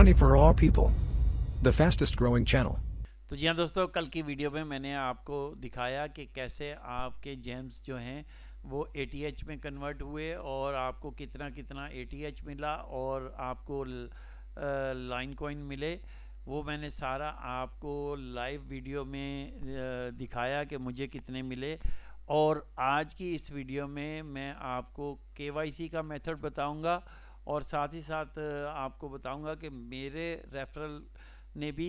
company for all people. The fastest growing channel. तो जी हाँ दोस्तों कल की वीडियो में मैंने आपको दिखाया कि कैसे आपके जेम्स जो हैं वो ए में कन्वर्ट हुए और आपको कितना कितना ए मिला और आपको लाइन कॉइन मिले वो मैंने सारा आपको लाइव वीडियो में दिखाया कि मुझे कितने मिले और आज की इस वीडियो में मैं आपको के का मेथड बताऊंगा और साथ ही साथ आपको बताऊंगा कि मेरे रेफरल ने भी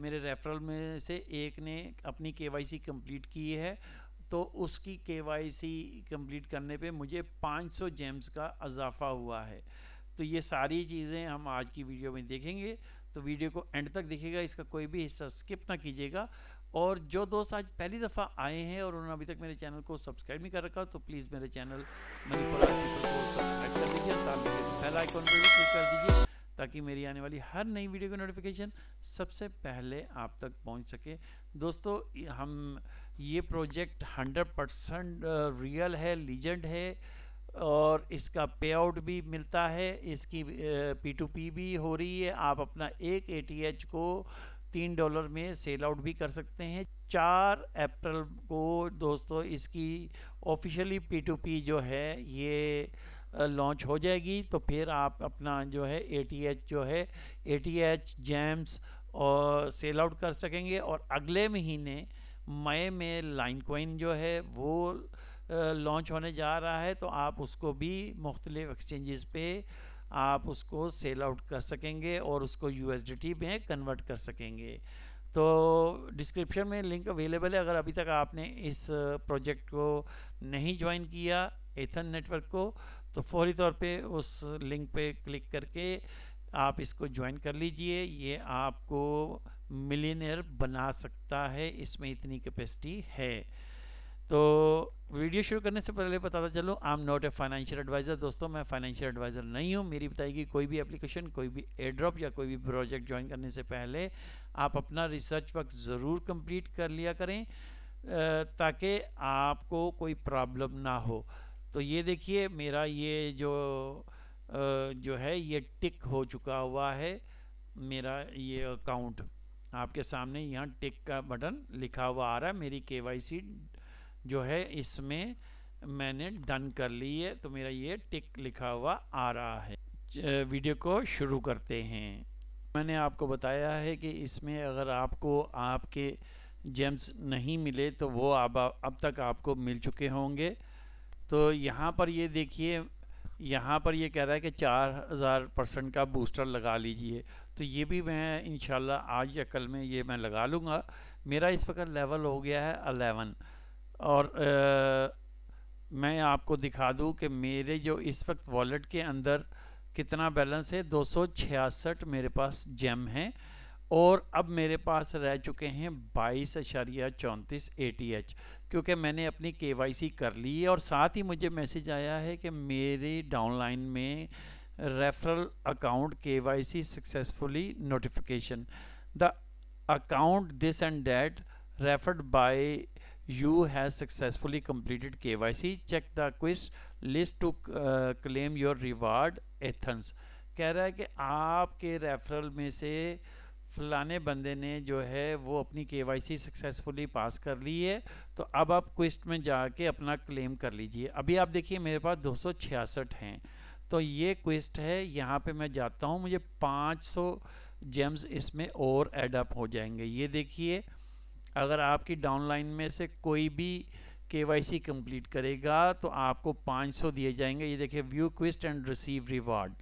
मेरे रेफरल में से एक ने अपनी केवाईसी कंप्लीट की है तो उसकी केवाईसी कंप्लीट करने पे मुझे 500 जेम्स का अजाफा हुआ है तो ये सारी चीज़ें हम आज की वीडियो में देखेंगे तो वीडियो को एंड तक देखिएगा इसका कोई भी हिस्सा स्किप ना कीजिएगा और जो दोस्त आज पहली दफ़ा आए हैं और उन्होंने अभी तक मेरे चैनल को सब्सक्राइब नहीं कर रखा तो प्लीज़ मेरे चैनल को सब्सक्राइब कर दीजिए आइकॉन पर क्लिक कर दीजिए ताकि मेरी आने वाली हर नई वीडियो की नोटिफिकेशन सबसे पहले आप तक पहुंच सके दोस्तों हम ये प्रोजेक्ट 100 परसेंट रियल है लीजेंड है और इसका पे आउट भी मिलता है इसकी पी टू पी भी हो रही है आप अपना एक ए को तीन डॉलर में सेल आउट भी कर सकते हैं चार अप्रैल को दोस्तों इसकी ऑफिशियली पी टू पी जो है ये लॉन्च हो जाएगी तो फिर आप अपना जो है ए टी एच जो है ए टी एच जैम्स और सेल आउट कर सकेंगे और अगले महीने मई में लाइन कोइन जो है वो लॉन्च होने जा रहा है तो आप उसको भी मुख्तलिफ़ एक्सचेंजेस पे आप उसको सेल आउट कर सकेंगे और उसको यू में कन्वर्ट कर सकेंगे तो डिस्क्रिप्शन में लिंक अवेलेबल है अगर अभी तक आपने इस प्रोजेक्ट को नहीं ज्वाइन किया एथन नेटवर्क को तो फौरी तौर पे उस लिंक पे क्लिक करके आप इसको ज्वाइन कर लीजिए ये आपको मिलीनियर बना सकता है इसमें इतनी कैपेसिटी है तो वीडियो शुरू करने से पहले बताता चलूँ I am not a financial advisor दोस्तों मैं फाइनेंशियल एडवाइज़र नहीं हूँ मेरी बताएगी कोई भी एप्लीकेशन कोई भी एड्रॉप या कोई भी प्रोजेक्ट ज्वाइन करने से पहले आप अपना रिसर्च वर्क ज़रूर कंप्लीट कर लिया करें ताकि आपको कोई प्रॉब्लम ना हो तो ये देखिए मेरा ये जो जो है ये टिक हो चुका हुआ है मेरा ये अकाउंट आपके सामने यहाँ टिक का बटन लिखा हुआ आ रहा है मेरी के वाई सी जो है इसमें मैंने डन कर ली है तो मेरा ये टिक लिखा हुआ आ रहा है वीडियो को शुरू करते हैं मैंने आपको बताया है कि इसमें अगर आपको आपके जेम्स नहीं मिले तो वो अब अब तक आपको मिल चुके होंगे तो यहाँ पर ये देखिए यहाँ पर ये कह रहा है कि चार हज़ार परसेंट का बूस्टर लगा लीजिए तो ये भी मैं इन आज या कल में ये मैं लगा लूँगा मेरा इस वक्त लेवल हो गया है अलेवन और आ, मैं आपको दिखा दूं कि मेरे जो इस वक्त वॉलेट के अंदर कितना बैलेंस है दो मेरे पास जेम हैं और अब मेरे पास रह चुके हैं बाईस अशारिया चौंतीस ए टी एच क्योंकि मैंने अपनी के वाई सी कर ली है और साथ ही मुझे मैसेज आया है कि मेरे डाउनलाइन में referral account K Y C successfully notification the account this and that referred by you successfully successfully completed KYC check the quiz list to uh, claim your reward Athens कह रहा है कि आपके रेफरल में से फलाने बंदे ने जो है वो अपनी सी सक्सेसफुली पास कर ली है तो अब आप क्विस्ट में जाके अपना क्लेम कर लीजिए अभी आप देखिए मेरे पास दो हैं तो ये क्विस्ट है यहाँ पे मैं जाता हूँ मुझे 500 जेम्स इसमें और एडअप हो जाएंगे ये देखिए अगर आपकी डाउनलाइन में से कोई भी के वाई सी कम्प्लीट करेगा तो आपको 500 दिए जाएंगे ये देखिए view quest and receive reward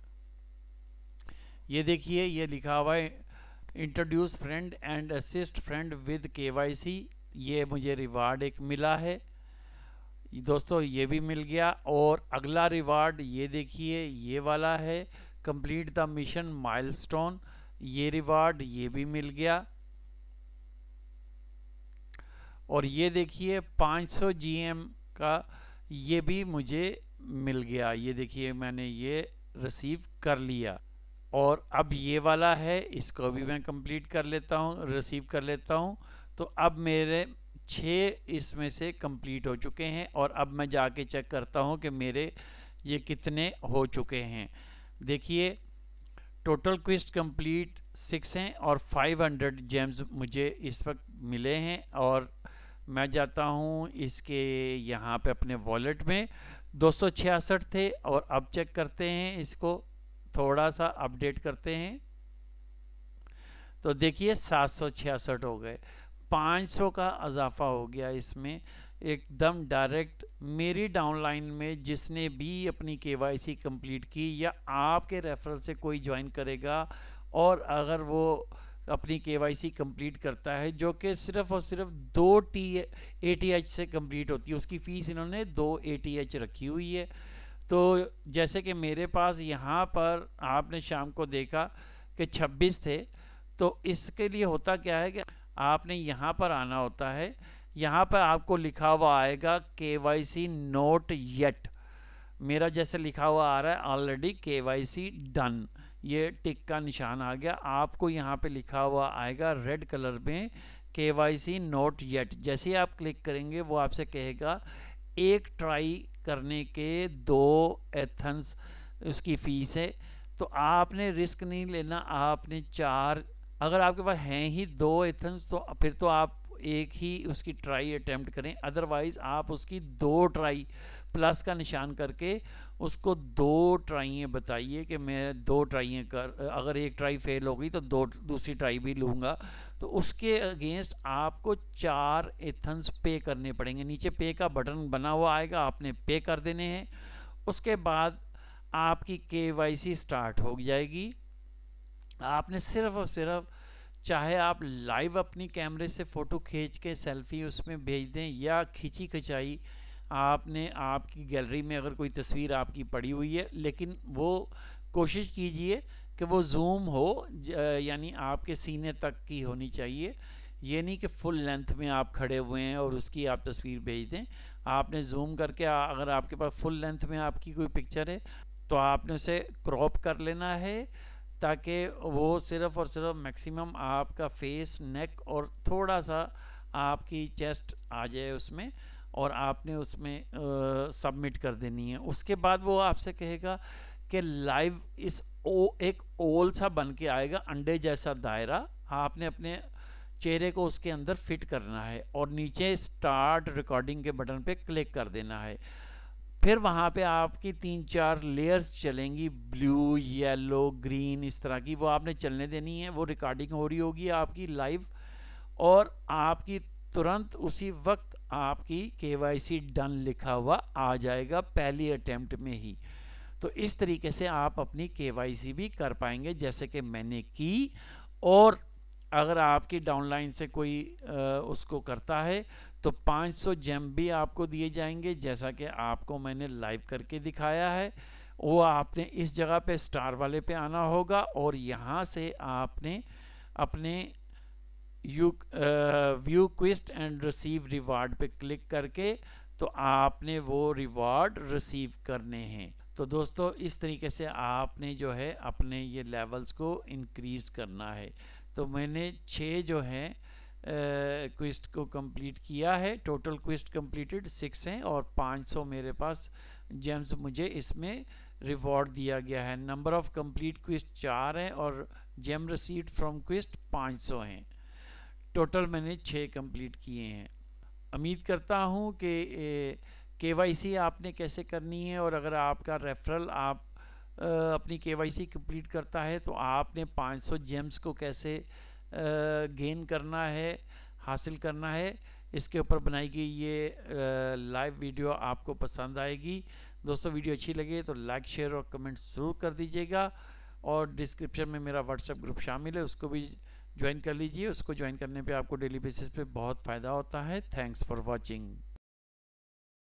ये देखिए ये लिखा हुआ है introduce friend and assist friend with K Y C ये मुझे रिवार्ड एक मिला है दोस्तों ये भी मिल गया और अगला रिवार्ड ये देखिए ये वाला है कंप्लीट द मिशन माइलस्टोन ये रिवार्ड ये भी मिल गया और ये देखिए 500 जीएम का ये भी मुझे मिल गया ये देखिए मैंने ये रिसीव कर लिया और अब ये वाला है इसको भी मैं कंप्लीट कर लेता हूँ रिसीव कर लेता हूँ तो अब मेरे छः इसमें से कंप्लीट हो चुके हैं और अब मैं जाके चेक करता हूँ कि मेरे ये कितने हो चुके हैं देखिए टोटल क्विस्ट कंप्लीट सिक्स हैं और 500 जेम्स मुझे इस वक्त मिले हैं और मैं जाता हूँ इसके यहाँ पे अपने वॉलेट में दो थे और अब चेक करते हैं इसको थोड़ा सा अपडेट करते हैं तो देखिए 766 हो गए 500 का अजाफा हो गया इसमें एकदम डायरेक्ट मेरी डाउनलाइन में जिसने भी अपनी केवाईसी कंप्लीट की या आपके रेफरल से कोई ज्वाइन करेगा और अगर वो अपनी केवाईसी कंप्लीट करता है जो कि सिर्फ और सिर्फ दो टी एटीएच से कंप्लीट होती है उसकी फ़ीस इन्होंने दो एटीएच रखी हुई है तो जैसे कि मेरे पास यहाँ पर आपने शाम को देखा कि 26 थे तो इसके लिए होता क्या है कि आपने यहाँ पर आना होता है यहाँ पर आपको लिखा हुआ आएगा के वाई सी नोट येट मेरा जैसे लिखा हुआ आ रहा है ऑलरेडी के वाई सी डन ये टिक का निशान आ गया आपको यहाँ पे लिखा हुआ आएगा रेड कलर में के वाई सी नोट येट जैसे आप क्लिक करेंगे वो आपसे कहेगा एक ट्राई करने के दो एथन्स उसकी फ़ीस है तो आपने रिस्क नहीं लेना आपने चार अगर आपके पास हैं ही दो एथन्स तो फिर तो आप एक ही उसकी ट्राई अटैम्प्ट करें अदरवाइज़ आप उसकी दो ट्राई प्लस का निशान करके उसको दो ट्राइयें बताइए कि मैं दो ट्राइयें कर अगर एक ट्राई फेल हो गई तो दो दूसरी ट्राई भी लूँगा तो उसके अगेंस्ट आपको चार एथन्स पे करने पड़ेंगे नीचे पे का बटन बना हुआ आएगा आपने पे कर देने हैं उसके बाद आपकी के स्टार्ट हो जाएगी आपने सिर्फ और सिर्फ चाहे आप लाइव अपनी कैमरे से फ़ोटो खींच के सेल्फी उसमें भेज दें या खिंची खिंचाई आपने आपकी गैलरी में अगर कोई तस्वीर आपकी पड़ी हुई है लेकिन वो कोशिश कीजिए कि वो जूम हो यानी आपके सीने तक की होनी चाहिए ये नहीं कि फुल लेंथ में आप खड़े हुए हैं और उसकी आप तस्वीर भेज दें आपने जूम करके अगर आपके पास फुल लेंथ में आपकी कोई पिक्चर है तो आपने उसे क्रॉप कर लेना है ताकि वो सिर्फ और सिर्फ मैक्सिमम आपका फेस नेक और थोड़ा सा आपकी चेस्ट आ जाए उसमें और आपने उसमें सबमिट कर देनी है उसके बाद वो आपसे कहेगा कि लाइव इस ओ एक ओल सा बन के आएगा अंडे जैसा दायरा आपने अपने चेहरे को उसके अंदर फिट करना है और नीचे स्टार्ट रिकॉर्डिंग के बटन पे क्लिक कर देना है फिर वहाँ पे आपकी तीन चार लेयर्स चलेंगी ब्लू येलो ग्रीन इस तरह की वो आपने चलने देनी है वो रिकॉर्डिंग हो रही होगी आपकी लाइव और आपकी तुरंत उसी वक्त आपकी के डन लिखा हुआ आ जाएगा पहली अटैम्प्ट में ही तो इस तरीके से आप अपनी के भी कर पाएंगे जैसे कि मैंने की और अगर आपकी डाउनलाइन से कोई आ, उसको करता है तो 500 जेम भी आपको दिए जाएंगे जैसा कि आपको मैंने लाइव करके दिखाया है वो आपने इस जगह पे स्टार वाले पे आना होगा और यहाँ से आपने अपने you view quest and receive reward पे क्लिक करके तो आपने वो रिवॉर्ड रिसीव करने हैं तो दोस्तों इस तरीके से आपने जो है अपने ये लेवल्स को इंक्रीज़ करना है तो मैंने छः जो है क्विस्ट को कंप्लीट किया है टोटल क्विस्ट कंप्लीटेड सिक्स हैं और 500 मेरे पास जेम्स मुझे इसमें रिवॉर्ड दिया गया है नंबर ऑफ़ कंप्लीट क्विस्ट चार हैं और जेम रिसीव फ्रॉम क्विस्ट 500 हैं टोटल मैंने छः कंप्लीट किए हैं उम्मीद करता हूँ कि के वाई सी आपने कैसे करनी है और अगर आपका रेफरल आप आ, अपनी के वाई सी कम्प्लीट करता है तो आपने 500 जेम्स को कैसे आ, गेन करना है हासिल करना है इसके ऊपर बनाई गई ये लाइव वीडियो आपको पसंद आएगी दोस्तों वीडियो अच्छी लगे तो लाइक शेयर और कमेंट ज़रूर कर दीजिएगा और डिस्क्रिप्शन में मेरा व्हाट्सएप ग्रुप शामिल है उसको भी ज्वाइन कर लीजिए उसको ज्वाइन करने पे आपको डेली बेसिस पे बहुत फ़ायदा होता है थैंक्स फॉर वॉचिंग